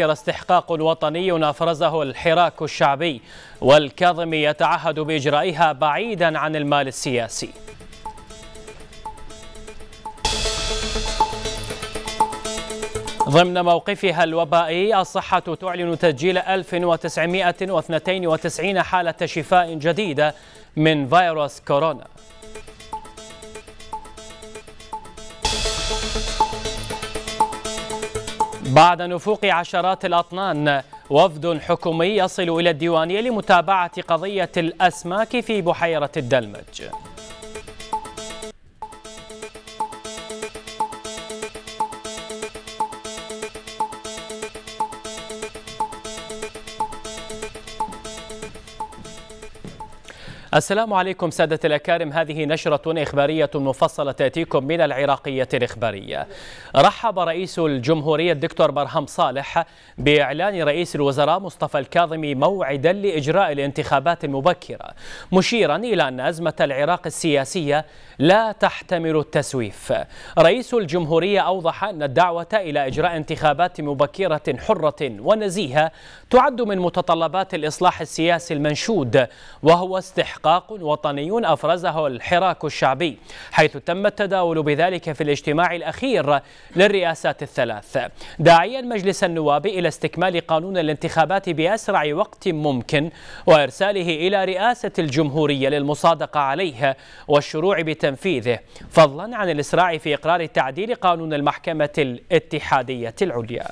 ذكر استحقاق وطني أفرزه الحراك الشعبي والكاظمي يتعهد بإجرائها بعيدا عن المال السياسي ضمن موقفها الوبائي الصحة تعلن تسجيل 1992 حالة شفاء جديدة من فيروس كورونا بعد نفوق عشرات الأطنان وفد حكومي يصل إلى الديوانية لمتابعة قضية الأسماك في بحيرة الدلمج السلام عليكم سادة الأكارم هذه نشرة إخبارية مفصلة تأتيكم من العراقية الإخبارية رحب رئيس الجمهورية الدكتور برهم صالح بإعلان رئيس الوزراء مصطفى الكاظمي موعدا لإجراء الانتخابات المبكرة مشيرا إلى أن أزمة العراق السياسية لا تحتمل التسويف رئيس الجمهورية أوضح أن الدعوة إلى إجراء انتخابات مبكرة حرة ونزيهة تعد من متطلبات الإصلاح السياسي المنشود وهو استحقاق استحقاق وطني أفرزه الحراك الشعبي حيث تم التداول بذلك في الاجتماع الأخير للرئاسات الثلاث داعيا مجلس النواب إلى استكمال قانون الانتخابات بأسرع وقت ممكن وإرساله إلى رئاسة الجمهورية للمصادقة عليه والشروع بتنفيذه فضلا عن الإسراع في إقرار تعديل قانون المحكمة الاتحادية العليا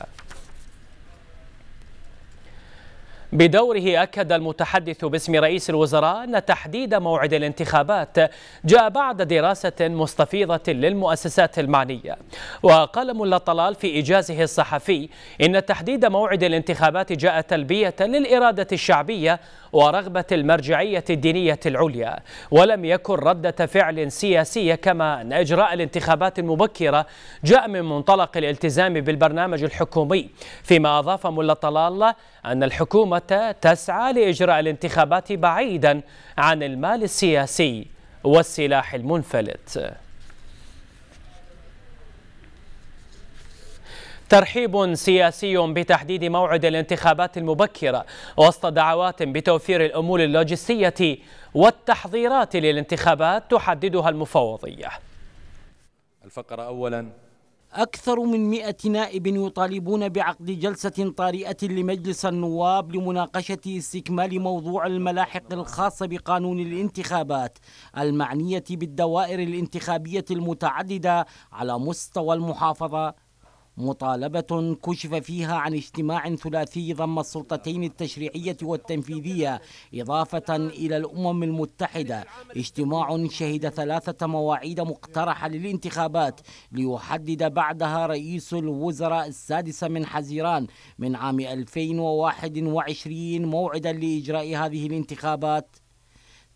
بدوره أكد المتحدث باسم رئيس الوزراء أن تحديد موعد الانتخابات جاء بعد دراسة مستفيضة للمؤسسات المعنية وقال ملا طلال في إيجازه الصحفي إن تحديد موعد الانتخابات جاء تلبية للإرادة الشعبية ورغبة المرجعية الدينية العليا ولم يكن ردة فعل سياسية كما أن إجراء الانتخابات المبكرة جاء من منطلق الالتزام بالبرنامج الحكومي فيما أضاف ملا طلال أن الحكومة تسعى لإجراء الانتخابات بعيدا عن المال السياسي والسلاح المنفلت ترحيب سياسي بتحديد موعد الانتخابات المبكرة وسط دعوات بتوفير الأمور اللوجستية والتحضيرات للانتخابات تحددها المفوضية الفقرة أولاً أكثر من مئة نائب يطالبون بعقد جلسة طارئة لمجلس النواب لمناقشة استكمال موضوع الملاحق الخاصة بقانون الانتخابات المعنية بالدوائر الانتخابية المتعددة على مستوى المحافظة مطالبة كشف فيها عن اجتماع ثلاثي ضم السلطتين التشريعية والتنفيذية إضافة إلى الأمم المتحدة اجتماع شهد ثلاثة مواعيد مقترحة للانتخابات ليحدد بعدها رئيس الوزراء السادس من حزيران من عام 2021 موعدا لإجراء هذه الانتخابات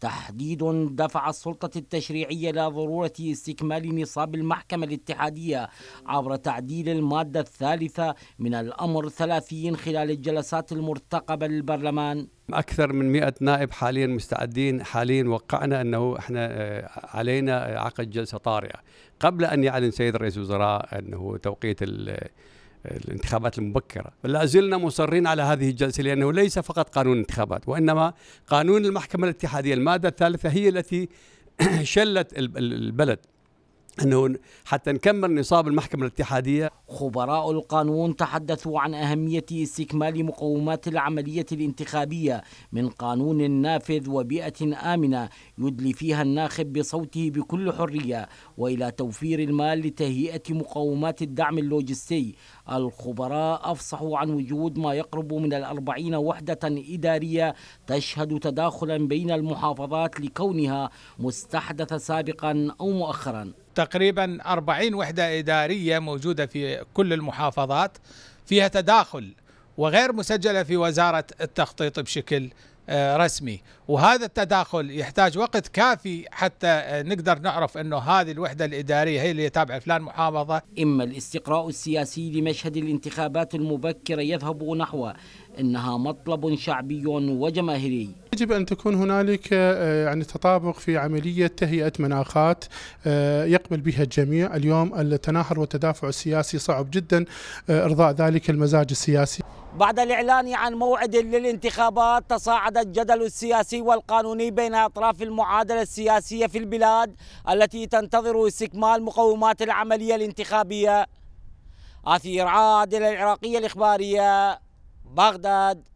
تحديد دفع السلطة التشريعية إلى ضرورة استكمال نصاب المحكمة الاتحادية عبر تعديل المادة الثالثة من الأمر 30 خلال الجلسات المرتقبة للبرلمان أكثر من 100 نائب حاليا مستعدين حاليا وقعنا أنه إحنا آه، علينا عقد جلسة طارئة قبل أن يعلن سيد رئيس الوزراء أنه توقيت الانتخابات المبكرة لا زلنا مصرين على هذه الجلسة لأنه ليس فقط قانون الانتخابات وإنما قانون المحكمة الاتحادية المادة الثالثة هي التي شلت البلد أنه حتى نكمل نصاب المحكمة الاتحادية خبراء القانون تحدثوا عن أهمية استكمال مقومات العملية الانتخابية من قانون نافذ وبيئة آمنة يدلي فيها الناخب بصوته بكل حرية وإلى توفير المال لتهيئة مقومات الدعم اللوجستي الخبراء أفصحوا عن وجود ما يقرب من الأربعين وحدة إدارية تشهد تداخلا بين المحافظات لكونها مستحدثة سابقا أو مؤخرا تقريبا 40 وحدة إدارية موجودة في كل المحافظات فيها تداخل وغير مسجلة في وزارة التخطيط بشكل آه، رسمي وهذا التداخل يحتاج وقت كافي حتى آه، نقدر نعرف أنه هذه الوحدة الإدارية هي اللي تابعة فلان محافظة إما الاستقراء السياسي لمشهد الانتخابات المبكرة يذهب نحو أنها مطلب شعبي وجماهيري يجب أن تكون هنالك آه، يعني تطابق في عملية تهيئة مناخات آه، يقبل بها الجميع اليوم التناحر والتدافع السياسي صعب جدا آه، إرضاء ذلك المزاج السياسي بعد الإعلان عن موعد للانتخابات تصاعد الجدل السياسي والقانوني بين أطراف المعادلة السياسية في البلاد التي تنتظر استكمال مقومات العملية الانتخابية أثير عادل العراقية الإخبارية بغداد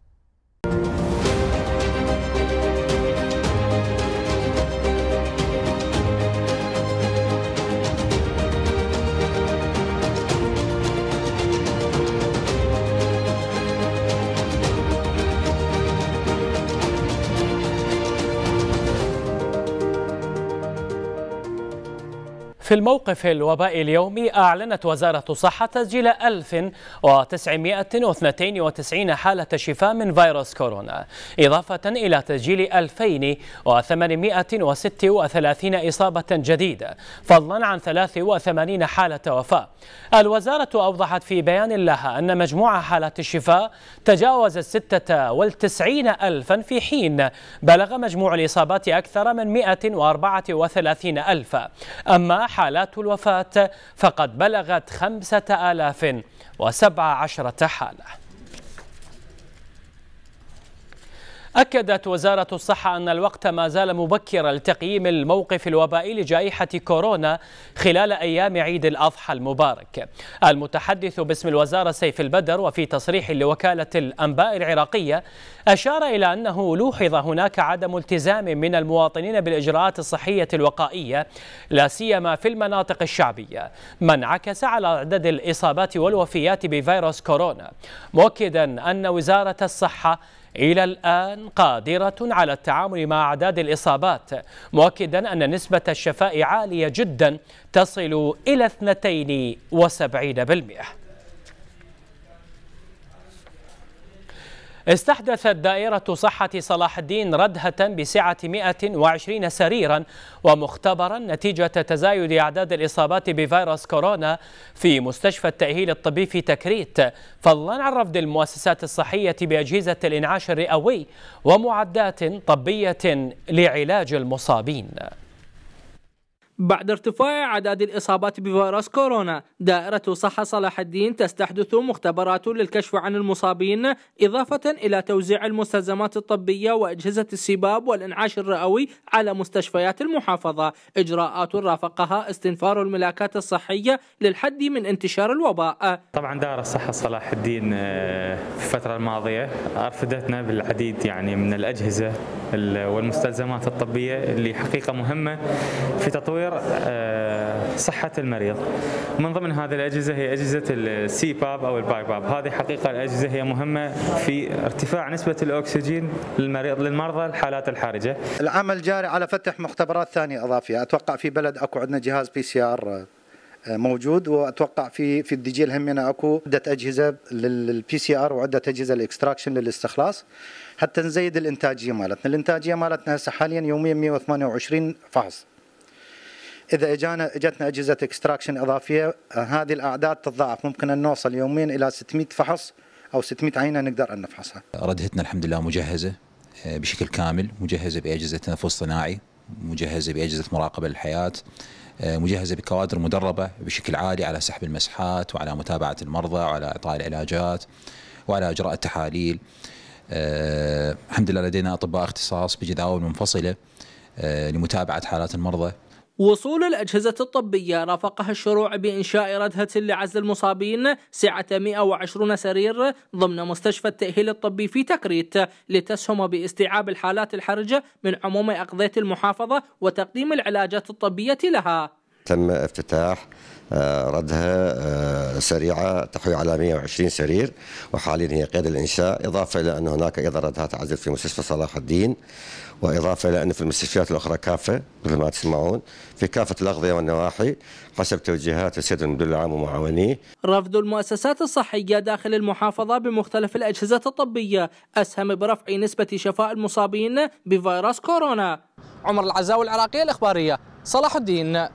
في الموقف الوبائي اليومي أعلنت وزارة الصحة تسجيل 1992 حالة شفاء من فيروس كورونا إضافة إلى تسجيل 2836 إصابة جديدة فضلا عن 83 حالة وفاة الوزارة أوضحت في بيان لها أن مجموع حالات الشفاء تجاوز 96 ألفا في حين بلغ مجموع الإصابات أكثر من 134 ألفا أما حالات الوفاة فقد بلغت عشره حالة أكدت وزارة الصحة أن الوقت ما زال مبكرا لتقييم الموقف الوبائي لجائحة كورونا خلال أيام عيد الأضحى المبارك المتحدث باسم الوزارة سيف البدر وفي تصريح لوكالة الأنباء العراقية أشار إلى أنه لوحظ هناك عدم التزام من المواطنين بالإجراءات الصحية الوقائية لا سيما في المناطق الشعبية ما انعكس على عدد الإصابات والوفيات بفيروس كورونا مؤكدا أن وزارة الصحة إلى الآن قادرة على التعامل مع أعداد الإصابات مؤكدا أن نسبة الشفاء عالية جدا تصل إلى 72% استحدثت دائرة صحة صلاح الدين ردهة بسعة 120 سريرا ومختبرا نتيجة تزايد أعداد الإصابات بفيروس كورونا في مستشفى التأهيل الطبي في تكريت فضلا عن رفض المؤسسات الصحية بأجهزة الإنعاش الرئوي ومعدات طبية لعلاج المصابين بعد ارتفاع عدد الإصابات بفيروس كورونا دائرة صحة صلاح الدين تستحدث مختبرات للكشف عن المصابين إضافة إلى توزيع المستلزمات الطبية وأجهزة السباب والإنعاش الرئوي على مستشفيات المحافظة إجراءات رافقها استنفار الملاكات الصحية للحد من انتشار الوباء طبعا دائرة صحة صلاح الدين آه، في الفترة الماضية أرفدتنا بالعديد يعني من الأجهزة والمستلزمات الطبية اللي حقيقة مهمة في تطوير تطوير آه، صحة المريض من ضمن هذه الأجهزة هي أجهزة السي باب أو الباي باب هذه حقيقة الأجهزة هي مهمة في ارتفاع نسبة الأكسجين للمريض للمرضى الحالات الحرجة العمل جاري على فتح مختبرات ثانية إضافية أتوقع في بلد أكو عندنا جهاز بي سي آر موجود واتوقع في في الدجيل همنا اكو عده اجهزه للبي سي ار وعده اجهزه الاكستراكشن للاستخلاص حتى نزيد الانتاجيه مالتنا، الانتاجيه مالتنا هسه حاليا يوميا 128 فحص اذا اجانا اجتنا اجهزه اكستراكشن اضافيه هذه الاعداد تتضاعف ممكن ان نوصل يوميا الى 600 فحص او 600 عينه نقدر ان نفحصها. ردهتنا الحمد لله مجهزه آه، بشكل كامل، مجهزه باجهزه تنفس صناعي، مجهزه باجهزه مراقبه للحياه، آه، مجهزه بكوادر مدربه بشكل عالي على سحب المسحات وعلى متابعه المرضى وعلى اعطاء العلاجات وعلى اجراء التحاليل. آه، الحمد لله لدينا اطباء اختصاص بجداول منفصله لمتابعه حالات المرضى وصول الأجهزة الطبية رافقها الشروع بإنشاء ردهة لعزل المصابين سعة 120 سرير ضمن مستشفى التأهيل الطبي في تكريت لتسهم باستيعاب الحالات الحرجة من عموم أقضية المحافظة وتقديم العلاجات الطبية لها تم افتتاح آه، ردها آه، سريعه تحوي على 120 سرير وحاليا هي قيد الانشاء اضافه الى ان هناك ايضا ردها تعزل في مستشفى صلاح الدين واضافه الى ان في المستشفيات الاخرى كافه مثل ما تسمعون في كافه الاغذيه والنواحي حسب توجيهات السيد المدير العام ومعاونيه. رفض المؤسسات الصحيه داخل المحافظه بمختلف الاجهزه الطبيه اسهم برفع نسبه شفاء المصابين بفيروس كورونا. عمر العزاوي العراقيه الاخباريه صلاح الدين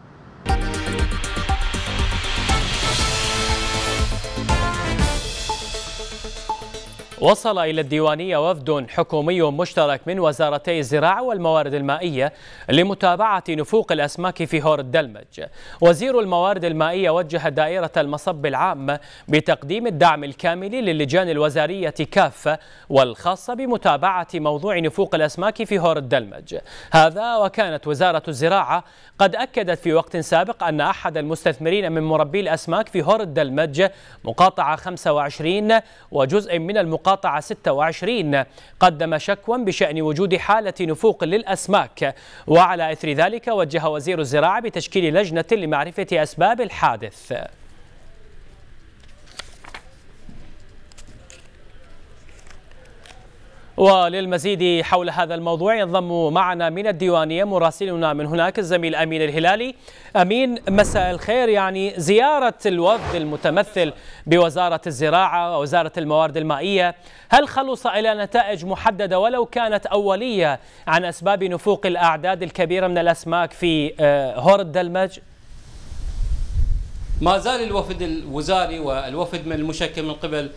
وصل إلى الديوانية وفد حكومي مشترك من وزارتي الزراعة والموارد المائية لمتابعة نفوق الأسماك في هور الدلمج وزير الموارد المائية وجه دائرة المصب العام بتقديم الدعم الكامل للجان الوزارية كافة والخاصة بمتابعة موضوع نفوق الأسماك في هور الدلمج هذا وكانت وزارة الزراعة قد أكدت في وقت سابق أن أحد المستثمرين من مربي الأسماك في هور الدلمج مقاطعة 25 وجزء من المقاطعة قاطع 26 قدم شكوى بشأن وجود حالة نفوق للأسماك وعلى إثر ذلك وجه وزير الزراعة بتشكيل لجنة لمعرفة أسباب الحادث وللمزيد حول هذا الموضوع ينضم معنا من الديوانية مراسلنا من هناك الزميل أمين الهلالي أمين مساء الخير يعني زيارة الوفد المتمثل بوزارة الزراعة ووزارة الموارد المائية هل خلص إلى نتائج محددة ولو كانت أولية عن أسباب نفوق الأعداد الكبيرة من الأسماك في آه، هور الدلمج؟ ما زال الوفد الوزاري والوفد من المشكل من قبل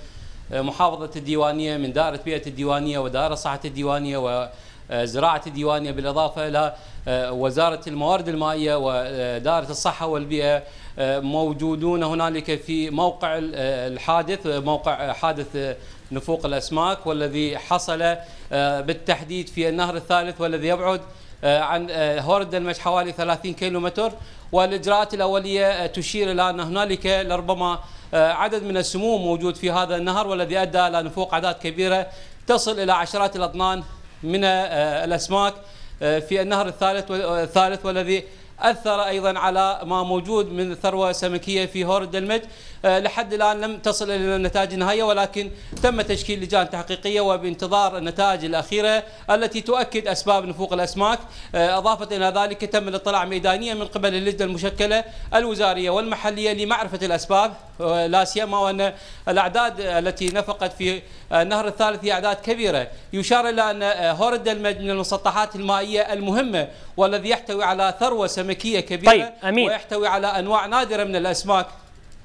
محافظة الديوانية من دائرة بيئة الديوانية ودائرة صحة الديوانية و زراعة الديوانية بالإضافة إلى آه، وزارة الموارد المائية ودائرة الصحة والبيئة آه، موجودون هنالك في موقع آه، الحادث موقع حادث نفوق الأسماك والذي حصل بالتحديد في النهر الثالث والذي يبعد عن هورد المش حوالي 30 كيلومتر والإجراءات الأولية تشير إلى أن هنالك لربما آه، عدد من السموم موجود في هذا النهر والذي أدى إلى نفوق أعداد كبيرة تصل إلى عشرات الأطنان من آه، الأسماك آه، في النهر الثالث الثالث والذي أثر أيضا على ما موجود من ثروة سمكية في هور الدلمج آه، لحد الآن لم تصل إلى النتائج النهائيه ولكن تم تشكيل لجان تحقيقية وبانتظار النتائج الأخيرة التي تؤكد أسباب نفوق الأسماك آه، اضافت إلى ذلك تم الاطلاع ميدانيا من قبل اللجنة المشكلة الوزارية والمحلية لمعرفة الأسباب آه، لا سيما وأن الأعداد التي نفقت في النهر الثالث هي أعداد كبيرة يشار إلى أن هور الدلمج من المسطحات المائية المهمة والذي يحتوي على ثروة سمكية كبيرة طيب. أمين. ويحتوي على أنواع نادرة من الأسماك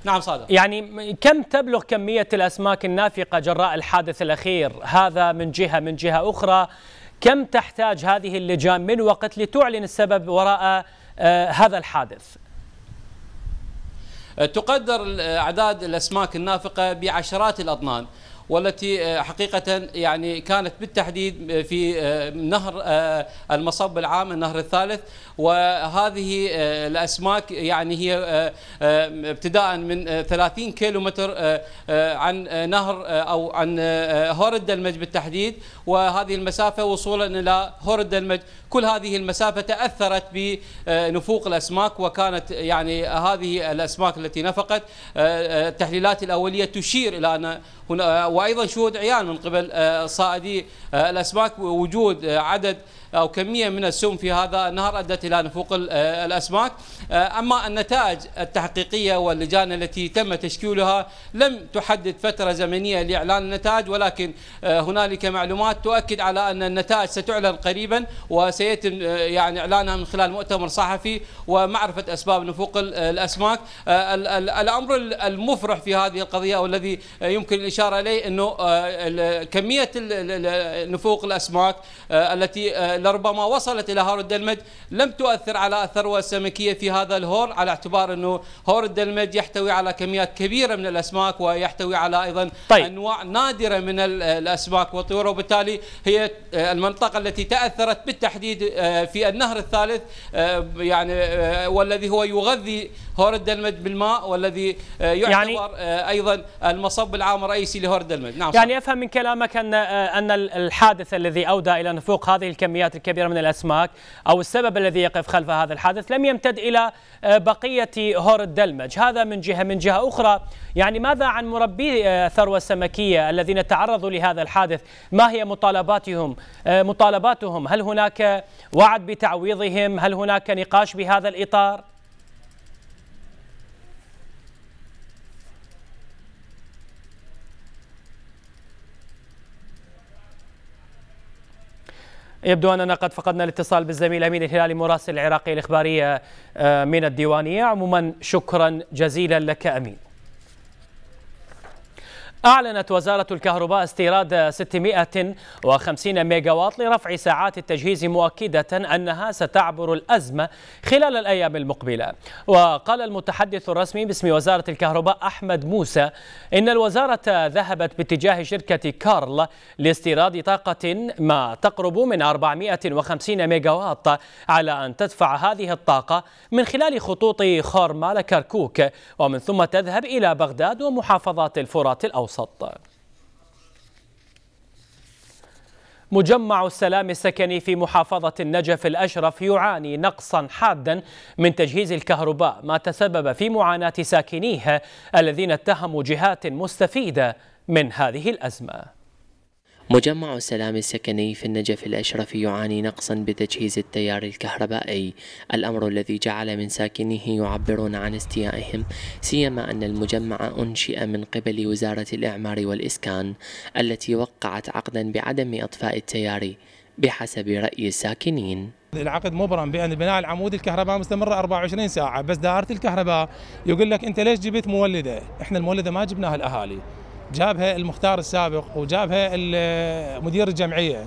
نعم صادق يعني كم تبلغ كمية الأسماك النافقة جراء الحادث الأخير هذا من جهة من جهة أخرى كم تحتاج هذه اللجان من وقت لتعلن السبب وراء آه، هذا الحادث تقدر آه، أعداد الأسماك النافقة بعشرات الأطنان والتي آه، حقيقة يعني كانت بالتحديد آه، في آه، نهر المصب العام النهر الثالث وهذه الأسماك يعني هي ابتداء من 30 كيلومتر عن نهر أو عن هور الدلمج بالتحديد وهذه المسافة وصولا إلى هور الدلمج كل هذه المسافة تأثرت بنفوق الأسماك وكانت يعني هذه الأسماك التي نفقت التحليلات الأولية تشير إلى أن آه، وايضا شهود عيان من قبل آه، صائدي آه، الاسماك وجود عدد أو كمية من السم في هذا النهر أدت إلى نفوق آه، الأسماك آه، أما النتائج التحقيقية واللجان التي تم تشكيلها لم تحدد فترة زمنية لإعلان النتائج ولكن آه، هنالك معلومات تؤكد على أن النتائج ستعلن قريبا وسيتم يعني إعلانها من خلال مؤتمر صحفي ومعرفة أسباب نفوق الأسماك الأمر المفرح في هذه القضية والذي يمكن الإشارة إليه أنه كمية نفوق الأسماك التي لربما وصلت إلى هور الدلمج لم تؤثر على الثروة السمكية في هذا الهور على اعتبار أنه هور الدلمج يحتوي على كميات كبيرة من الأسماك ويحتوي على أيضا طيب. أنواع نادرة من الأسماك والطيور وبالتالي هي آه، المنطقة التي تأثرت بالتحديد آه، في النهر الثالث آه، يعني والذي هو يغذي هور الدلمج بالماء والذي يعتبر يعني أيضا المصب العام الرئيسي لهور الدلمج نعم يعني أفهم من كلامك أن أن الحادث الذي أودى إلى نفوق هذه الكميات الكميات الكبيرة من الأسماك أو السبب الذي يقف خلف هذا الحادث لم يمتد إلى آه، بقية هور الدلمج هذا من جهة من جهة أخرى يعني ماذا عن مربي آه، ثروة السمكية الذين تعرضوا لهذا الحادث ما هي مطالباتهم آه، مطالباتهم هل هناك وعد بتعويضهم هل هناك نقاش بهذا الإطار يبدو أننا قد فقدنا الاتصال بالزميل أمين الهلالي مراسل العراقي الإخبارية آه، من الديوانية عموما شكرا جزيلا لك أمين أعلنت وزارة الكهرباء استيراد 650 ميجاوات لرفع ساعات التجهيز مؤكدة أنها ستعبر الأزمة خلال الأيام المقبلة وقال المتحدث الرسمي باسم وزارة الكهرباء أحمد موسى إن الوزارة ذهبت باتجاه شركة كارل لاستيراد طاقة ما تقرب من 450 ميجاوات على أن تدفع هذه الطاقة من خلال خطوط خورمال كركوك ومن ثم تذهب إلى بغداد ومحافظات الفرات الأوسط الأوسط مجمع السلام السكني في محافظة النجف الأشرف يعاني نقصا حادا من تجهيز الكهرباء ما تسبب في معاناة ساكنيه الذين اتهموا جهات مستفيدة من هذه الأزمة مجمع السلام السكني في النجف الأشرف يعاني نقصا بتجهيز التيار الكهربائي الأمر الذي جعل من ساكنيه يعبرون عن استيائهم سيما أن المجمع أنشئ من قبل وزارة الإعمار والإسكان التي وقعت عقدا بعدم إطفاء التيار بحسب رأي الساكنين العقد مبرم بان بناء العمود الكهرباء مستمر 24 ساعه بس دائره الكهرباء يقول لك انت ليش جبت مولده احنا المولده ما جبناها الاهالي جابها المختار السابق وجابها مدير الجمعيه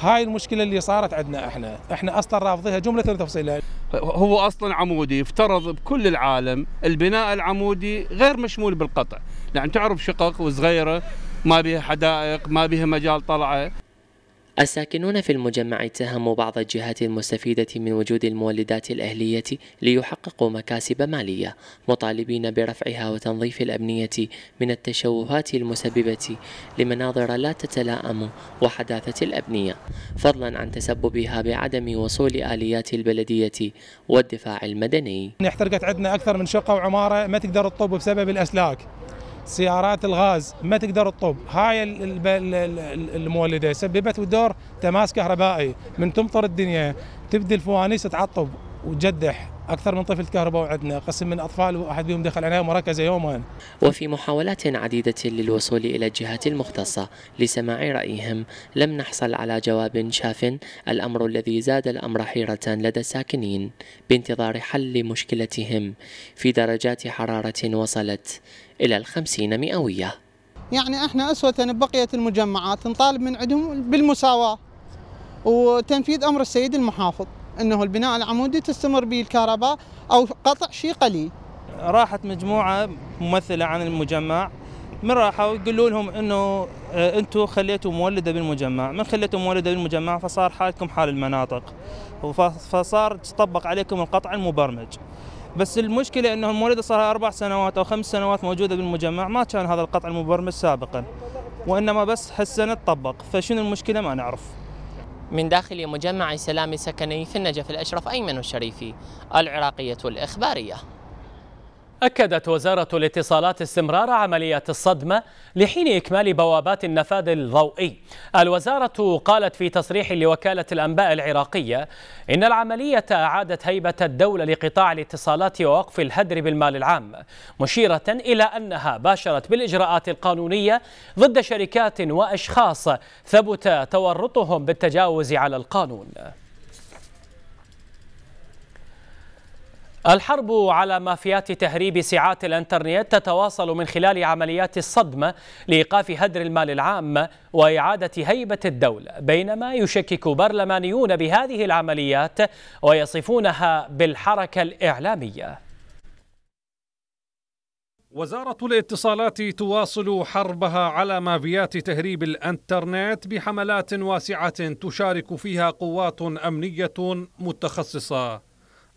هاي المشكله اللي صارت عندنا احنا احنا اصلا رافضيها جمله وتفصيلها هو اصلا عمودي افترض بكل العالم البناء العمودي غير مشمول بالقطع يعني تعرف شقق وصغيره ما بها حدائق ما بها مجال طلعه الساكنون في المجمع اتهموا بعض الجهات المستفيدة من وجود المولدات الأهلية ليحققوا مكاسب مالية مطالبين برفعها وتنظيف الأبنية من التشوهات المسببة لمناظر لا تتلائم وحداثة الأبنية فضلا عن تسببها بعدم وصول آليات البلدية والدفاع المدني احترقت عندنا أكثر من شقة وعمارة ما تقدر تطوب بسبب الأسلاك سيارات الغاز ما تقدر تطب هاي المولده سببت دور تماس كهربائي من تمطر الدنيا تبدي الفوانيس تعطب وجدح أكثر من طفل كهرباء وعندنا قسم من أطفال واحد بهم دخل عناية مركزة يوما وفي محاولات عديدة للوصول إلى الجهات المختصة لسماع رأيهم لم نحصل على جواب شاف الأمر الذي زاد الأمر حيرة لدى الساكنين بانتظار حل مشكلتهم في درجات حرارة وصلت إلى الخمسين مئوية يعني احنا أسوة بقية المجمعات نطالب من عندهم بالمساواة وتنفيذ أمر السيد المحافظ انه البناء العمودي تستمر به الكهرباء او قطع شيء قليل. راحت مجموعه ممثله عن المجمع من راحوا يقولوا لهم انه آه، انتم خليتوا مولده بالمجمع، من خليتوا مولده بالمجمع فصار حالكم حال المناطق فصار تطبق عليكم القطع المبرمج. بس المشكله انه المولده صار لها اربع سنوات او خمس سنوات موجوده بالمجمع ما كان هذا القطع المبرمج سابقا وانما بس هالسنه تطبق فشنو المشكله ما نعرف. من داخل مجمع سلام سكني في النجف الأشرف أيمن الشريفي العراقية الإخبارية أكدت وزارة الاتصالات استمرار عملية الصدمة لحين إكمال بوابات النفاذ الضوئي الوزارة قالت في تصريح لوكالة الأنباء العراقية إن العملية أعادت هيبة الدولة لقطاع الاتصالات ووقف الهدر بالمال العام مشيرة إلى أنها باشرت بالإجراءات القانونية ضد شركات وأشخاص ثبت تورطهم بالتجاوز على القانون الحرب على مافيات تهريب ساعات الانترنت تتواصل من خلال عمليات الصدمة لإيقاف هدر المال العام وإعادة هيبة الدولة بينما يشكك برلمانيون بهذه العمليات ويصفونها بالحركة الإعلامية وزارة الاتصالات تواصل حربها على مافيات تهريب الانترنت بحملات واسعة تشارك فيها قوات أمنية متخصصة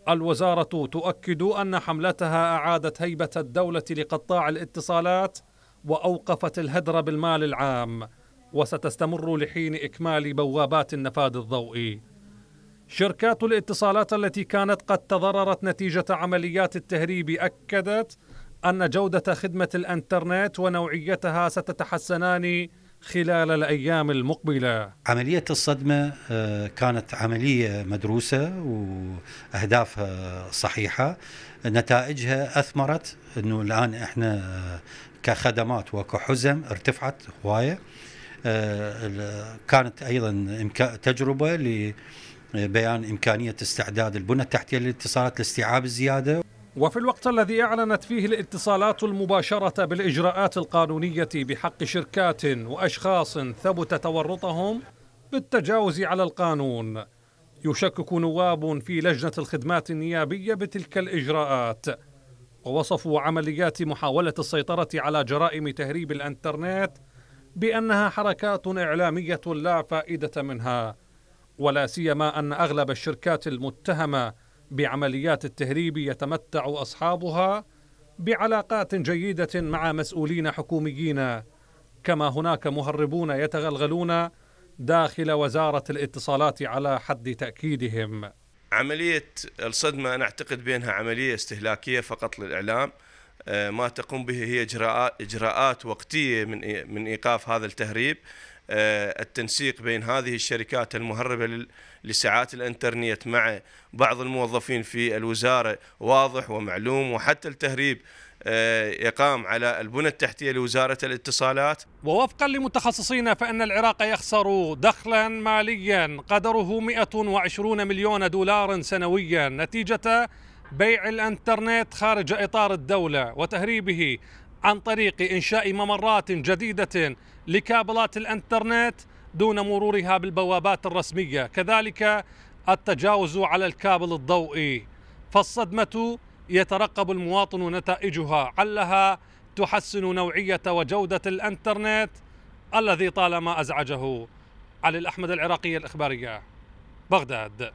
الوزارة تؤكد أن حملتها أعادت هيبة الدولة لقطاع الاتصالات وأوقفت الهدر بالمال العام وستستمر لحين إكمال بوابات النفاذ الضوئي شركات الاتصالات التي كانت قد تضررت نتيجة عمليات التهريب أكدت أن جودة خدمة الأنترنت ونوعيتها ستتحسنان خلال الأيام المقبلة عملية الصدمة آه، كانت عملية مدروسة وأهدافها صحيحة نتائجها أثمرت أنه الآن إحنا آه، كخدمات وكحزم ارتفعت هواية آه، كانت أيضا تجربة لبيان إمكانية استعداد البنى التحتية للاتصالات لاستيعاب الزيادة وفي الوقت الذي أعلنت فيه الاتصالات المباشرة بالإجراءات القانونية بحق شركات وأشخاص ثبت تورطهم بالتجاوز على القانون يشكك نواب في لجنة الخدمات النيابية بتلك الإجراءات ووصفوا عمليات محاولة السيطرة على جرائم تهريب الأنترنت بأنها حركات إعلامية لا فائدة منها ولا سيما أن أغلب الشركات المتهمة بعمليات التهريب يتمتع اصحابها بعلاقات جيده مع مسؤولين حكوميين كما هناك مهربون يتغلغلون داخل وزاره الاتصالات على حد تاكيدهم عمليه الصدمه انا اعتقد بانها عمليه استهلاكيه فقط للاعلام آه، ما تقوم به هي اجراءات اجراءات وقتيه من من ايقاف هذا التهريب آه، التنسيق بين هذه الشركات المهربة لساعات الانترنت مع بعض الموظفين في الوزارة واضح ومعلوم وحتى التهريب آه، يقام على البنى التحتية لوزارة الاتصالات ووفقا لمتخصصين فإن العراق يخسر دخلا ماليا قدره 120 مليون دولار سنويا نتيجة بيع الانترنت خارج إطار الدولة وتهريبه عن طريق إنشاء ممرات جديدة لكابلات الإنترنت دون مرورها بالبوابات الرسمية كذلك التجاوز على الكابل الضوئي فالصدمة يترقب المواطن نتائجها علها تحسن نوعية وجودة الإنترنت الذي طالما أزعجه علي الأحمد العراقية الإخبارية بغداد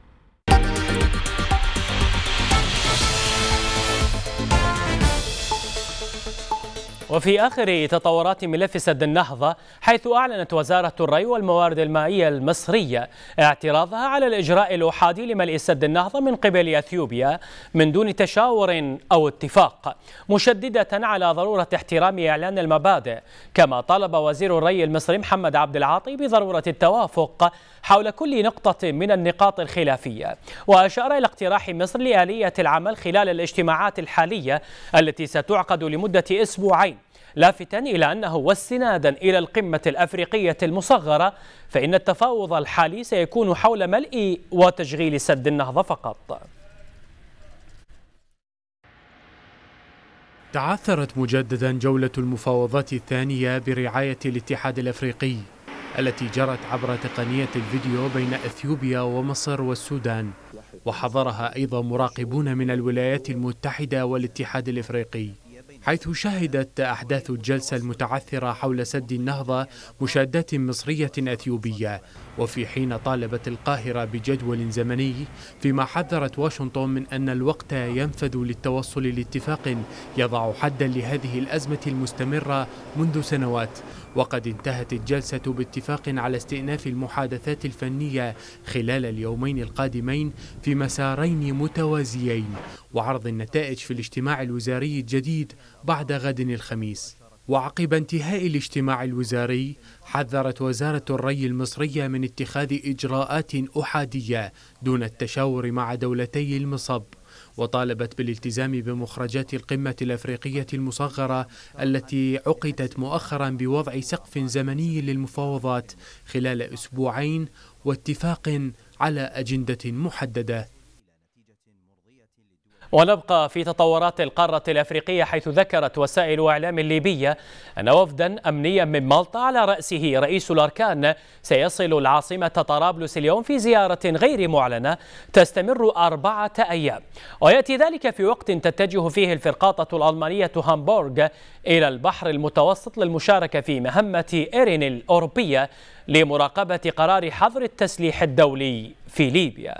وفي آخر تطورات ملف سد النهضة حيث أعلنت وزارة الري والموارد المائية المصرية اعتراضها على الإجراء الأحادي لملء سد النهضة من قبل أثيوبيا من دون تشاور أو اتفاق مشددة على ضرورة احترام إعلان المبادئ كما طالب وزير الري المصري محمد عبد العاطي بضرورة التوافق حول كل نقطة من النقاط الخلافية وأشار إلى اقتراح مصر لآلية العمل خلال الاجتماعات الحالية التي ستعقد لمدة أسبوعين لافتا إلى أنه واستنادا إلى القمة الأفريقية المصغرة فإن التفاوض الحالي سيكون حول ملء وتشغيل سد النهضة فقط تعثرت مجددا جولة المفاوضات الثانية برعاية الاتحاد الأفريقي التي جرت عبر تقنية الفيديو بين أثيوبيا ومصر والسودان وحضرها أيضا مراقبون من الولايات المتحدة والاتحاد الإفريقي حيث شهدت أحداث الجلسة المتعثرة حول سد النهضة مشادات مصرية أثيوبية وفي حين طالبت القاهرة بجدول زمني فيما حذرت واشنطن من أن الوقت ينفذ للتوصل لاتفاق يضع حدا لهذه الأزمة المستمرة منذ سنوات وقد انتهت الجلسة باتفاق على استئناف المحادثات الفنية خلال اليومين القادمين في مسارين متوازيين وعرض النتائج في الاجتماع الوزاري الجديد بعد غد الخميس وعقب انتهاء الاجتماع الوزاري حذرت وزارة الري المصرية من اتخاذ إجراءات أحادية دون التشاور مع دولتي المصب وطالبت بالالتزام بمخرجات القمة الأفريقية المصغرة التي عقدت مؤخرا بوضع سقف زمني للمفاوضات خلال أسبوعين واتفاق على أجندة محددة ونبقى في تطورات القارة الأفريقية حيث ذكرت وسائل إعلام الليبية أن وفدا أمنيا من مالطا على رأسه رئيس الأركان سيصل العاصمة طرابلس اليوم في زيارة غير معلنة تستمر أربعة أيام ويأتي ذلك في وقت تتجه فيه الفرقاطة الألمانية هامبورغ إلى البحر المتوسط للمشاركة في مهمة إيرين الأوروبية لمراقبة قرار حظر التسليح الدولي في ليبيا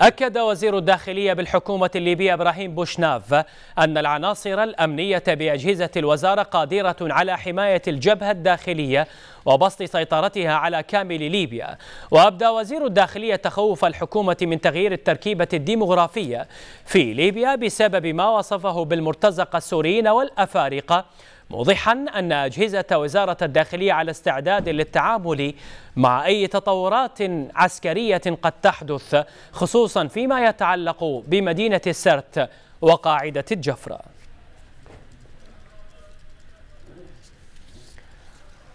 أكد وزير الداخلية بالحكومة الليبية إبراهيم بوشناف أن العناصر الأمنية بأجهزة الوزارة قادرة على حماية الجبهة الداخلية وبسط سيطرتها على كامل ليبيا وأبدى وزير الداخلية تخوف الحكومة من تغيير التركيبة الديمغرافية في ليبيا بسبب ما وصفه بالمرتزقة السوريين والأفارقة موضحا أن أجهزة وزارة الداخلية على استعداد للتعامل مع أي تطورات عسكرية قد تحدث خصوصا فيما يتعلق بمدينة السرت وقاعدة الجفرة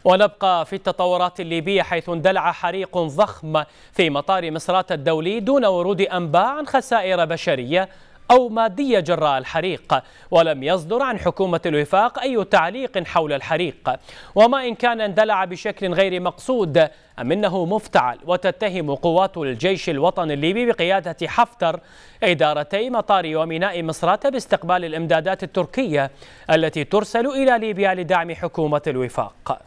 ونبقى في التطورات الليبية حيث اندلع حريق ضخم في مطار مصرات الدولي دون ورود أنباء عن خسائر بشرية أو مادية جراء الحريق ولم يصدر عن حكومة الوفاق أي تعليق حول الحريق وما إن كان اندلع بشكل غير مقصود أم إنه مفتعل وتتهم قوات الجيش الوطني الليبي بقيادة حفتر إدارتي مطار وميناء مصرات باستقبال الإمدادات التركية التي ترسل إلى ليبيا لدعم حكومة الوفاق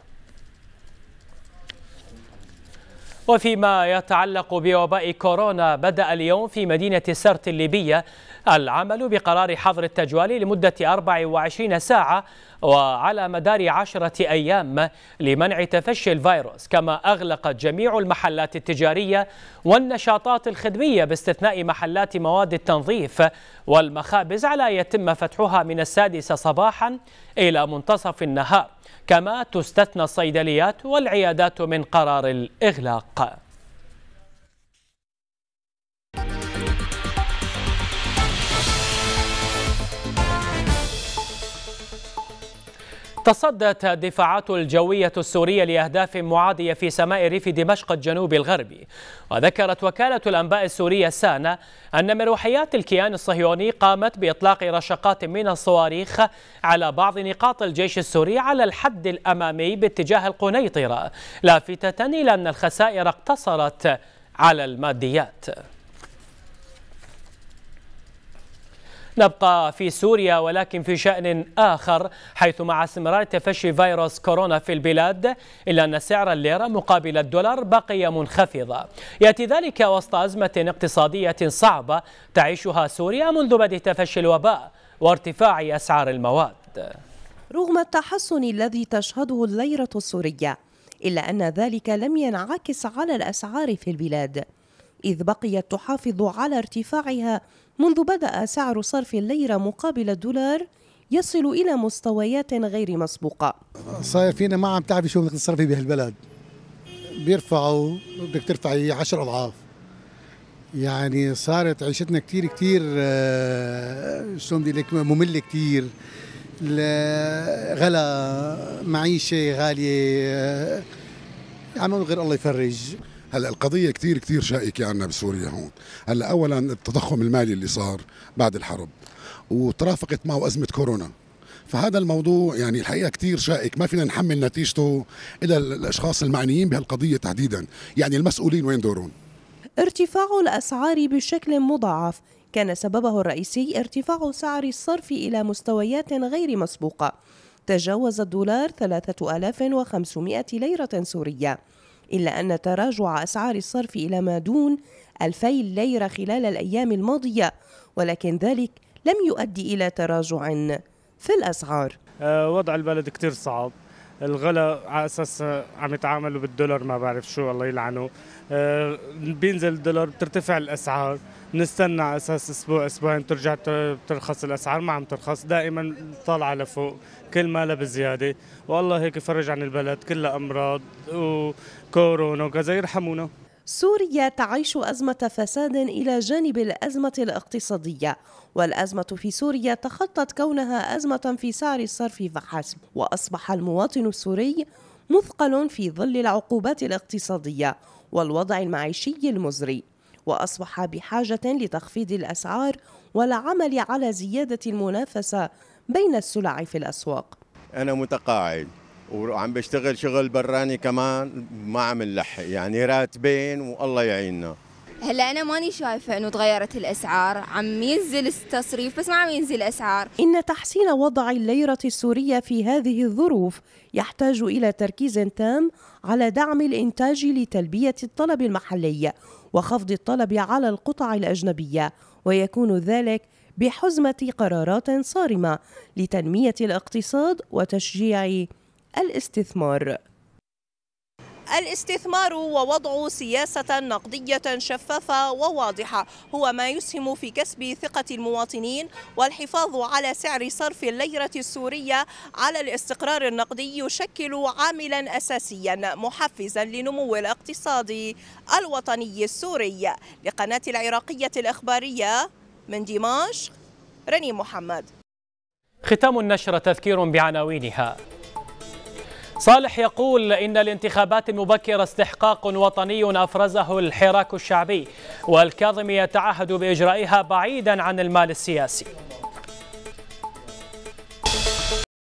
وفيما يتعلق بوباء كورونا بدأ اليوم في مدينة سرت الليبية العمل بقرار حظر التجوال لمدة 24 ساعة وعلى مدار عشرة أيام لمنع تفشي الفيروس كما أغلقت جميع المحلات التجارية والنشاطات الخدمية باستثناء محلات مواد التنظيف والمخابز على يتم فتحها من السادسة صباحا إلى منتصف النهار كما تستثنى الصيدليات والعيادات من قرار الإغلاق تصدت الدفاعات الجوية السورية لأهداف معادية في سماء ريف دمشق الجنوبي الغربي وذكرت وكالة الأنباء السورية سانا أن مروحيات الكيان الصهيوني قامت بإطلاق رشقات من الصواريخ على بعض نقاط الجيش السوري على الحد الأمامي باتجاه القنيطرة لافتة إلى أن الخسائر اقتصرت على الماديات نبقى في سوريا ولكن في شأن آخر حيث مع استمرار تفشي فيروس كورونا في البلاد إلا أن سعر الليرة مقابل الدولار بقي منخفضا يأتي ذلك وسط أزمة اقتصادية صعبة تعيشها سوريا منذ بدء تفشي الوباء وارتفاع أسعار المواد رغم التحسن الذي تشهده الليرة السورية إلا أن ذلك لم ينعكس على الأسعار في البلاد إذ بقيت تحافظ على ارتفاعها منذ بدأ سعر صرف الليرة مقابل الدولار يصل إلى مستويات غير مسبوقة صاير فينا ما عم تعرفي شو بدك تصرفي بهالبلد بيرفعوا بدك ترفعي 10 أضعاف يعني صارت عيشتنا كثير كثير آه، شلون بدي لك مملة كثير غلا معيشة غالية آه، عمل غير الله يفرج هلا القضيه كثير كثير شائكه عنا بسوريا هون هلا اولا التضخم المالي اللي صار بعد الحرب وترافقت معه ازمه كورونا فهذا الموضوع يعني الحقيقه كثير شائك ما فينا نحمل نتيجته الى الاشخاص المعنيين بهالقضيه تحديدا يعني المسؤولين وين دورهم ارتفاع الاسعار بشكل مضاعف كان سببه الرئيسي ارتفاع سعر الصرف الى مستويات غير مسبوقه تجاوز الدولار 3500 ليره سوريه إلا أن تراجع أسعار الصرف إلى ما دون 2000 ليرة خلال الأيام الماضية ولكن ذلك لم يؤدي إلى تراجع في الأسعار آه، وضع البلد كتير صعب الغلاء على اساس عم يتعاملوا بالدولار ما بعرف شو الله يلعنه آه، بينزل الدولار بترتفع الاسعار بنستنى على اساس اسبوع اسبوعين ترجع ترخص الاسعار ما عم ترخص دائما طالعه لفوق كل مالها بزياده والله هيك فرج عن البلد كلها امراض وكورونا وكذا يرحمونا سوريا تعيش أزمة فساد إلى جانب الأزمة الاقتصادية والأزمة في سوريا تخطت كونها أزمة في سعر الصرف فحسب وأصبح المواطن السوري مثقل في ظل العقوبات الاقتصادية والوضع المعيشي المزري واصبح بحاجه لتخفيض الاسعار والعمل على زياده المنافسه بين السلع في الاسواق انا متقاعد وعم بشتغل شغل براني كمان ما عم نلحق يعني راتبين والله يعيننا هلا انا ماني شايفه انه تغيرت الاسعار عم ينزل التصريف بس ما عم ينزل الاسعار ان تحسين وضع الليره السوريه في هذه الظروف يحتاج الى تركيز تام على دعم الانتاج لتلبيه الطلب المحلي وخفض الطلب على القطع الاجنبيه ويكون ذلك بحزمه قرارات صارمه لتنميه الاقتصاد وتشجيع الاستثمار الاستثمار ووضع سياسة نقدية شفافة وواضحة هو ما يسهم في كسب ثقة المواطنين والحفاظ على سعر صرف الليرة السورية على الاستقرار النقدي يشكل عاملا أساسيا محفزا لنمو الاقتصاد الوطني السوري لقناة العراقية الإخبارية من دمشق رني محمد ختام النشرة تذكير بعناوينها صالح يقول إن الانتخابات المبكرة استحقاق وطني أفرزه الحراك الشعبي والكاظمي يتعهد بإجرائها بعيدا عن المال السياسي